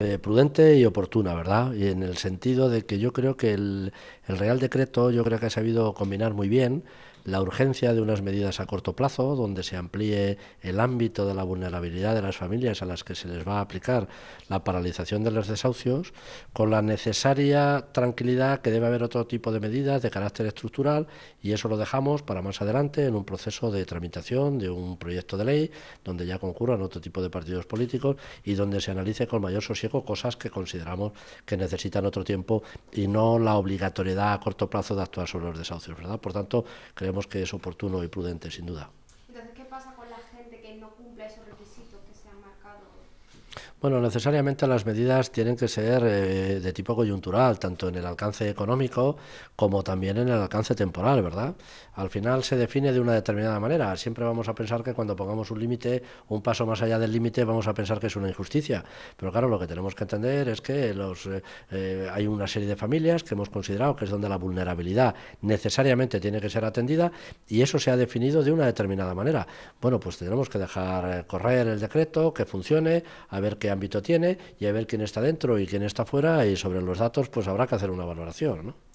Eh, prudente y oportuna, ¿verdad? Y en el sentido de que yo creo que el, el Real Decreto, yo creo que ha sabido combinar muy bien la urgencia de unas medidas a corto plazo, donde se amplíe el ámbito de la vulnerabilidad de las familias a las que se les va a aplicar la paralización de los desahucios, con la necesaria tranquilidad que debe haber otro tipo de medidas de carácter estructural, y eso lo dejamos para más adelante en un proceso de tramitación de un proyecto de ley, donde ya concurran otro tipo de partidos políticos y donde se analice con mayor sosiego cosas que consideramos que necesitan otro tiempo y no la obligatoriedad a corto plazo de actuar sobre los desahucios. Por tanto, creemos creemos que es oportuno y prudente, sin duda. Entonces, ¿qué pasa con la gente que no cumple esos requisitos que se han bueno, necesariamente las medidas tienen que ser eh, de tipo coyuntural, tanto en el alcance económico como también en el alcance temporal, ¿verdad? Al final se define de una determinada manera. Siempre vamos a pensar que cuando pongamos un límite, un paso más allá del límite, vamos a pensar que es una injusticia. Pero claro, lo que tenemos que entender es que los, eh, eh, hay una serie de familias que hemos considerado que es donde la vulnerabilidad necesariamente tiene que ser atendida y eso se ha definido de una determinada manera. Bueno, pues tenemos que dejar correr el decreto, que funcione, a ver qué ámbito tiene y a ver quién está dentro y quién está fuera y sobre los datos pues habrá que hacer una valoración. ¿no?